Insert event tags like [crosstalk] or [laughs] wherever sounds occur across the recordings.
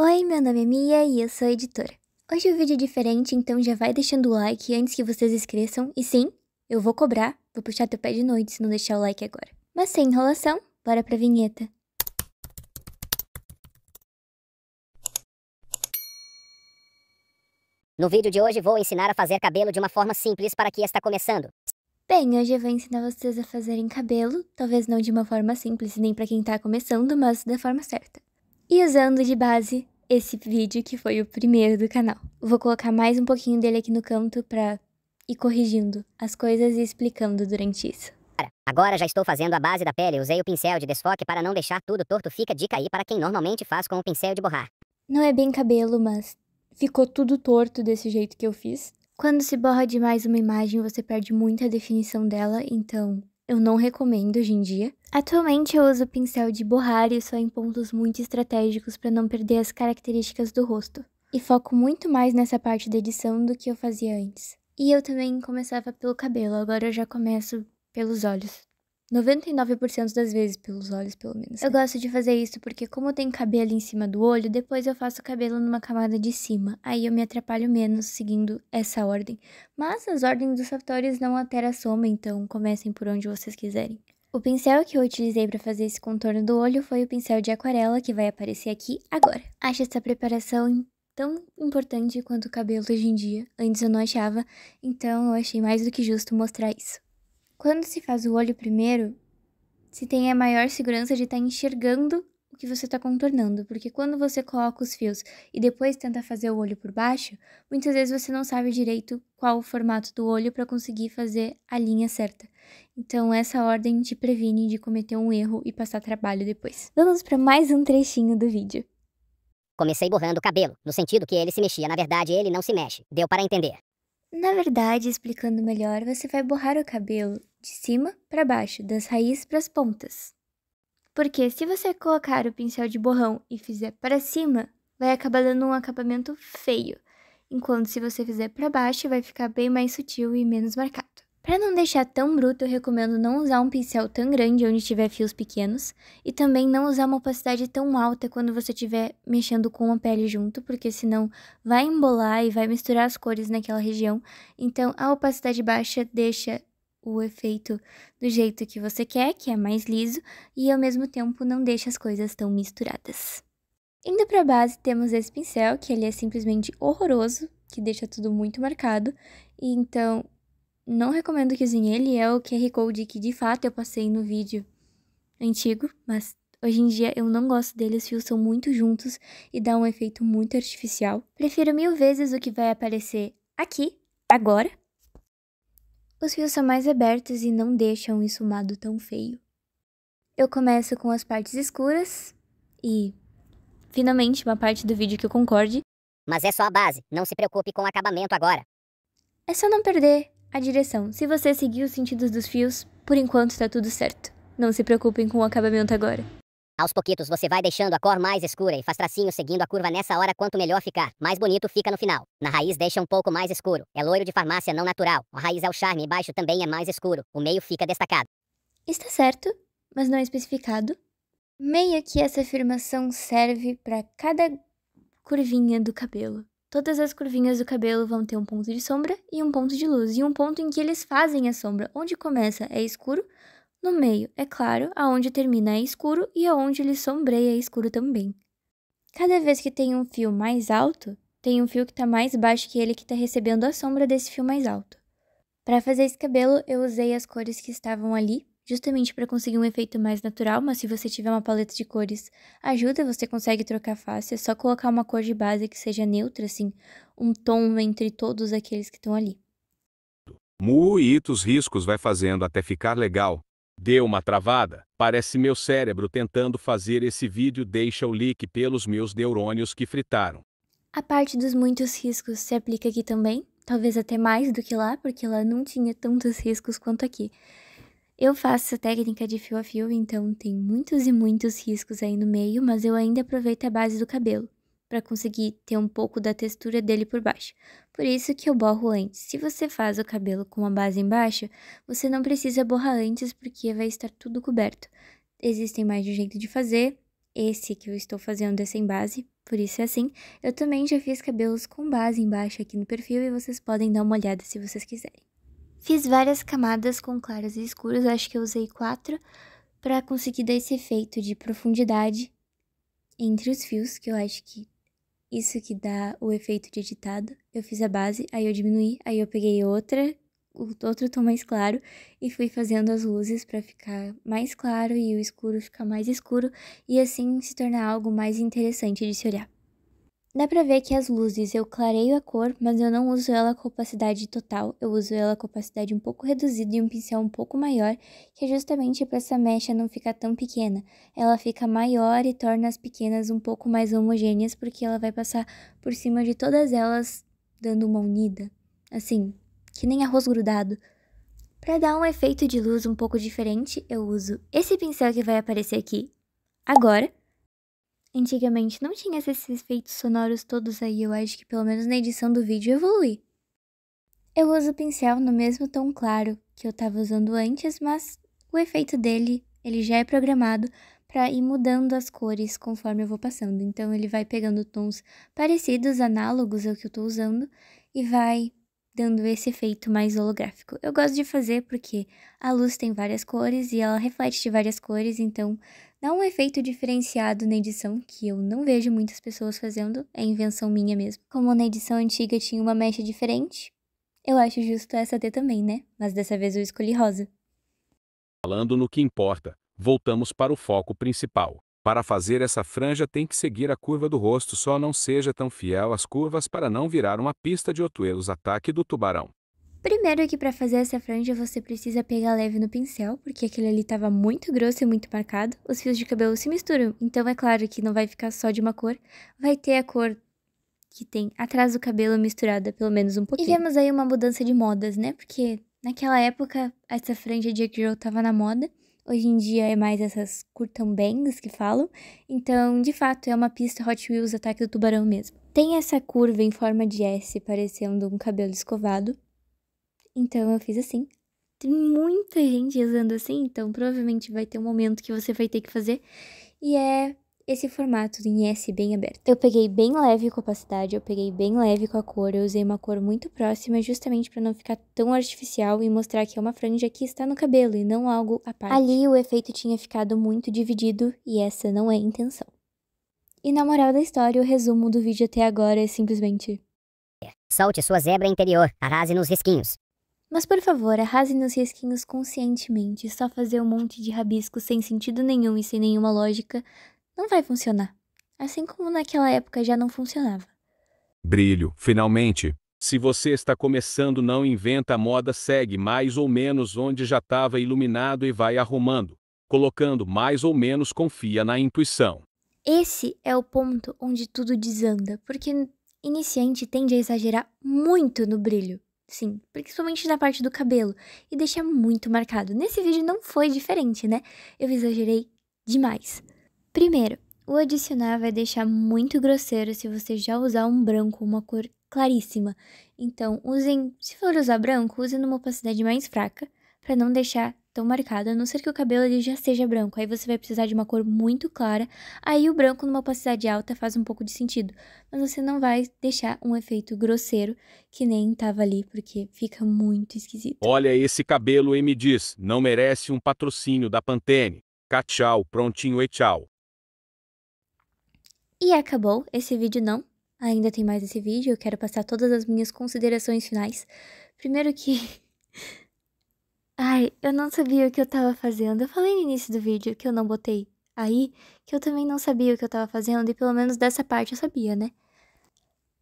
Oi, meu nome é Mia e eu sou editora. Hoje o vídeo é diferente, então já vai deixando o like antes que vocês esqueçam. E sim, eu vou cobrar, vou puxar teu pé de noite se não deixar o like agora. Mas sem enrolação, bora pra vinheta. No vídeo de hoje vou ensinar a fazer cabelo de uma forma simples para quem está começando. Bem, hoje eu vou ensinar vocês a fazerem cabelo, talvez não de uma forma simples nem para quem está começando, mas da forma certa. E usando de base esse vídeo que foi o primeiro do canal. Vou colocar mais um pouquinho dele aqui no canto pra ir corrigindo as coisas e explicando durante isso. Agora já estou fazendo a base da pele, usei o pincel de desfoque para não deixar tudo torto, fica dica aí para quem normalmente faz com o pincel de borrar. Não é bem cabelo, mas ficou tudo torto desse jeito que eu fiz. Quando se borra demais uma imagem, você perde muita definição dela, então eu não recomendo hoje em dia. Atualmente eu uso pincel de borrar e só em pontos muito estratégicos para não perder as características do rosto. E foco muito mais nessa parte da edição do que eu fazia antes. E eu também começava pelo cabelo, agora eu já começo pelos olhos. 99% das vezes pelos olhos, pelo menos. Eu né? gosto de fazer isso porque como eu tenho cabelo em cima do olho, depois eu faço o cabelo numa camada de cima. Aí eu me atrapalho menos seguindo essa ordem. Mas as ordens dos fatores não alteram a soma, então comecem por onde vocês quiserem. O pincel que eu utilizei para fazer esse contorno do olho foi o pincel de aquarela que vai aparecer aqui agora. Acho essa preparação tão importante quanto o cabelo hoje em dia. Antes eu não achava, então eu achei mais do que justo mostrar isso. Quando se faz o olho primeiro, se tem a maior segurança de estar tá enxergando o que você está contornando, porque quando você coloca os fios e depois tenta fazer o olho por baixo, muitas vezes você não sabe direito qual o formato do olho para conseguir fazer a linha certa. Então, essa ordem te previne de cometer um erro e passar trabalho depois. Vamos para mais um trechinho do vídeo. Comecei borrando o cabelo, no sentido que ele se mexia, na verdade ele não se mexe. Deu para entender. Na verdade, explicando melhor, você vai borrar o cabelo de cima para baixo, das raízes para as pontas. Porque se você colocar o pincel de borrão e fizer para cima, vai acabar dando um acabamento feio, enquanto se você fizer para baixo, vai ficar bem mais sutil e menos marcado. Para não deixar tão bruto, eu recomendo não usar um pincel tão grande onde tiver fios pequenos e também não usar uma opacidade tão alta quando você estiver mexendo com a pele junto, porque senão vai embolar e vai misturar as cores naquela região. Então, a opacidade baixa deixa o efeito do jeito que você quer, que é mais liso, e ao mesmo tempo não deixa as coisas tão misturadas. Indo para a base, temos esse pincel, que ele é simplesmente horroroso, que deixa tudo muito marcado, e então não recomendo que usem ele, é o QR Code que de fato eu passei no vídeo antigo, mas Hoje em dia eu não gosto deles, os fios são muito juntos e dá um efeito muito artificial. Prefiro mil vezes o que vai aparecer aqui, agora, os fios são mais abertos e não deixam um ensumado tão feio. Eu começo com as partes escuras e, finalmente, uma parte do vídeo que eu concorde. Mas é só a base, não se preocupe com o acabamento agora. É só não perder a direção. Se você seguir os sentidos dos fios, por enquanto está tudo certo. Não se preocupem com o acabamento agora. Aos pouquitos você vai deixando a cor mais escura e faz tracinho seguindo a curva nessa hora quanto melhor ficar, mais bonito fica no final. Na raiz deixa um pouco mais escuro, é loiro de farmácia não natural, a raiz é o charme e baixo também é mais escuro, o meio fica destacado. Está certo, mas não é especificado. Meia que essa afirmação serve para cada curvinha do cabelo. Todas as curvinhas do cabelo vão ter um ponto de sombra e um ponto de luz, e um ponto em que eles fazem a sombra. Onde começa é escuro, no meio, é claro, aonde termina é escuro e aonde ele sombreia é escuro também. Cada vez que tem um fio mais alto, tem um fio que está mais baixo que ele que está recebendo a sombra desse fio mais alto. Para fazer esse cabelo, eu usei as cores que estavam ali, justamente para conseguir um efeito mais natural, mas se você tiver uma paleta de cores, ajuda, você consegue trocar fácil, é só colocar uma cor de base que seja neutra, assim, um tom entre todos aqueles que estão ali. Muitos e riscos vai fazendo até ficar legal, Deu uma travada, parece meu cérebro tentando fazer esse vídeo deixa o leak pelos meus neurônios que fritaram. A parte dos muitos riscos se aplica aqui também, talvez até mais do que lá, porque lá não tinha tantos riscos quanto aqui. Eu faço essa técnica de fio a fio, então tem muitos e muitos riscos aí no meio, mas eu ainda aproveito a base do cabelo para conseguir ter um pouco da textura dele por baixo. Por isso que eu borro antes. Se você faz o cabelo com uma base embaixo, você não precisa borrar antes porque vai estar tudo coberto. Existem mais de um jeito de fazer. Esse que eu estou fazendo é sem base, por isso é assim. Eu também já fiz cabelos com base embaixo aqui no perfil e vocês podem dar uma olhada se vocês quiserem. Fiz várias camadas com claros e escuros, acho que eu usei quatro, para conseguir dar esse efeito de profundidade entre os fios, que eu acho que isso que dá o efeito de ditado. Eu fiz a base, aí eu diminuí, aí eu peguei outra, outro tom mais claro e fui fazendo as luzes para ficar mais claro e o escuro ficar mais escuro e assim se tornar algo mais interessante de se olhar. Dá pra ver que as luzes eu clareio a cor, mas eu não uso ela com opacidade total, eu uso ela com opacidade um pouco reduzida e um pincel um pouco maior, que é justamente para essa mecha não ficar tão pequena. Ela fica maior e torna as pequenas um pouco mais homogêneas, porque ela vai passar por cima de todas elas, dando uma unida. Assim, que nem arroz grudado. Para dar um efeito de luz um pouco diferente, eu uso esse pincel que vai aparecer aqui agora Antigamente não tinha esses efeitos sonoros todos aí, eu acho que pelo menos na edição do vídeo evolui. Eu uso o pincel no mesmo tom claro que eu estava usando antes, mas o efeito dele, ele já é programado para ir mudando as cores conforme eu vou passando. Então ele vai pegando tons parecidos, análogos ao que eu estou usando e vai dando esse efeito mais holográfico. Eu gosto de fazer porque a luz tem várias cores e ela reflete de várias cores, então dá um efeito diferenciado na edição que eu não vejo muitas pessoas fazendo, é invenção minha mesmo. Como na edição antiga tinha uma mecha diferente, eu acho justo essa ter também, né? Mas dessa vez eu escolhi rosa. Falando no que importa, voltamos para o foco principal. Para fazer essa franja tem que seguir a curva do rosto, só não seja tão fiel às curvas para não virar uma pista de otuelos ataque do tubarão. Primeiro que para fazer essa franja você precisa pegar leve no pincel, porque aquele ali estava muito grosso e muito marcado. Os fios de cabelo se misturam, então é claro que não vai ficar só de uma cor, vai ter a cor que tem atrás do cabelo misturada pelo menos um pouquinho. E vemos aí uma mudança de modas, né? Porque naquela época essa franja de Girl estava na moda Hoje em dia é mais essas curtambangs que falam. Então, de fato, é uma pista Hot Wheels Ataque do Tubarão mesmo. Tem essa curva em forma de S, parecendo um cabelo escovado. Então, eu fiz assim. Tem muita gente usando assim, então provavelmente vai ter um momento que você vai ter que fazer. E é esse formato em S bem aberto. Eu peguei bem leve com a opacidade, eu peguei bem leve com a cor, eu usei uma cor muito próxima justamente para não ficar tão artificial e mostrar que é uma franja que está no cabelo e não algo à parte. Ali o efeito tinha ficado muito dividido e essa não é a intenção. E na moral da história, o resumo do vídeo até agora é simplesmente... Solte sua zebra interior, arrase nos risquinhos. Mas por favor, arrase nos risquinhos conscientemente, só fazer um monte de rabisco sem sentido nenhum e sem nenhuma lógica não vai funcionar. Assim como naquela época já não funcionava. Brilho, finalmente. Se você está começando, não inventa a moda, segue mais ou menos onde já estava iluminado e vai arrumando, colocando mais ou menos confia na intuição. Esse é o ponto onde tudo desanda, porque iniciante tende a exagerar muito no brilho. Sim, principalmente na parte do cabelo, e deixa muito marcado. Nesse vídeo não foi diferente, né? Eu exagerei demais. Primeiro, o adicionar vai deixar muito grosseiro se você já usar um branco, uma cor claríssima. Então, usem, se for usar branco, usem numa opacidade mais fraca, para não deixar tão marcado, a não ser que o cabelo ele já seja branco. Aí você vai precisar de uma cor muito clara, aí o branco numa opacidade alta faz um pouco de sentido, mas você não vai deixar um efeito grosseiro que nem tava ali, porque fica muito esquisito. Olha esse cabelo e me diz, não merece um patrocínio da Pantene. Cachau, prontinho e tchau. E acabou esse vídeo não. Ainda tem mais esse vídeo, eu quero passar todas as minhas considerações finais. Primeiro que... [laughs] Ai, eu não sabia o que eu tava fazendo. Eu falei no início do vídeo que eu não botei aí, que eu também não sabia o que eu tava fazendo, e pelo menos dessa parte eu sabia, né?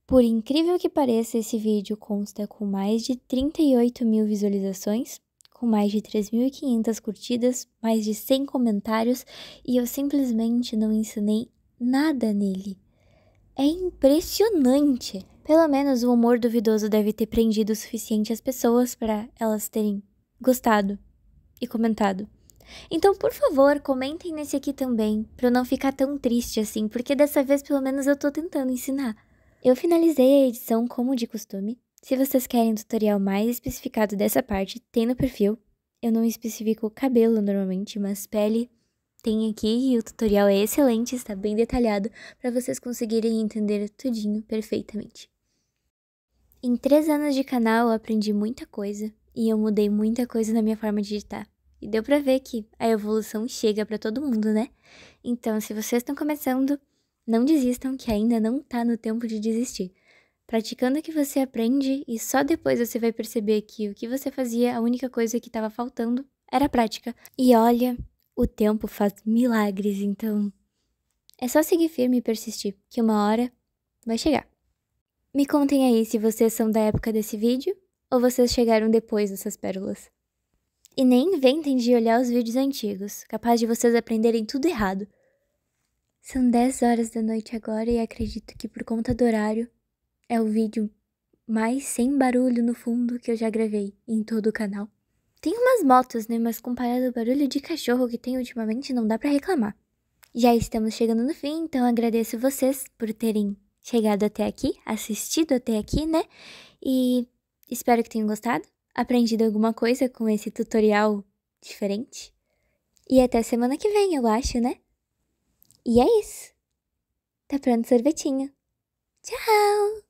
Por incrível que pareça, esse vídeo consta com mais de 38 mil visualizações, com mais de 3.500 curtidas, mais de 100 comentários, e eu simplesmente não ensinei nada nele. É impressionante! Pelo menos o humor duvidoso deve ter prendido o suficiente as pessoas para elas terem gostado e comentado. Então, por favor, comentem nesse aqui também, para eu não ficar tão triste assim, porque dessa vez pelo menos eu tô tentando ensinar. Eu finalizei a edição como de costume. Se vocês querem um tutorial mais especificado dessa parte, tem no perfil. Eu não especifico cabelo normalmente, mas pele, tem aqui e o tutorial é excelente, está bem detalhado para vocês conseguirem entender tudinho perfeitamente. Em três anos de canal eu aprendi muita coisa e eu mudei muita coisa na minha forma de editar. E deu para ver que a evolução chega para todo mundo, né? Então, se vocês estão começando, não desistam que ainda não está no tempo de desistir. Praticando o que você aprende e só depois você vai perceber que o que você fazia, a única coisa que estava faltando era prática. E olha, o tempo faz milagres, então é só seguir firme e persistir, que uma hora vai chegar. Me contem aí se vocês são da época desse vídeo ou vocês chegaram depois dessas pérolas. E nem inventem de olhar os vídeos antigos, capaz de vocês aprenderem tudo errado. São 10 horas da noite agora e acredito que por conta do horário é o vídeo mais sem barulho no fundo que eu já gravei em todo o canal. Tem umas motos, né? Mas comparado ao barulho de cachorro que tem ultimamente, não dá para reclamar. Já estamos chegando no fim, então agradeço vocês por terem chegado até aqui, assistido até aqui, né? E espero que tenham gostado, aprendido alguma coisa com esse tutorial diferente. E até semana que vem, eu acho, né? E é isso. Tá pronto sorvetinho. Tchau!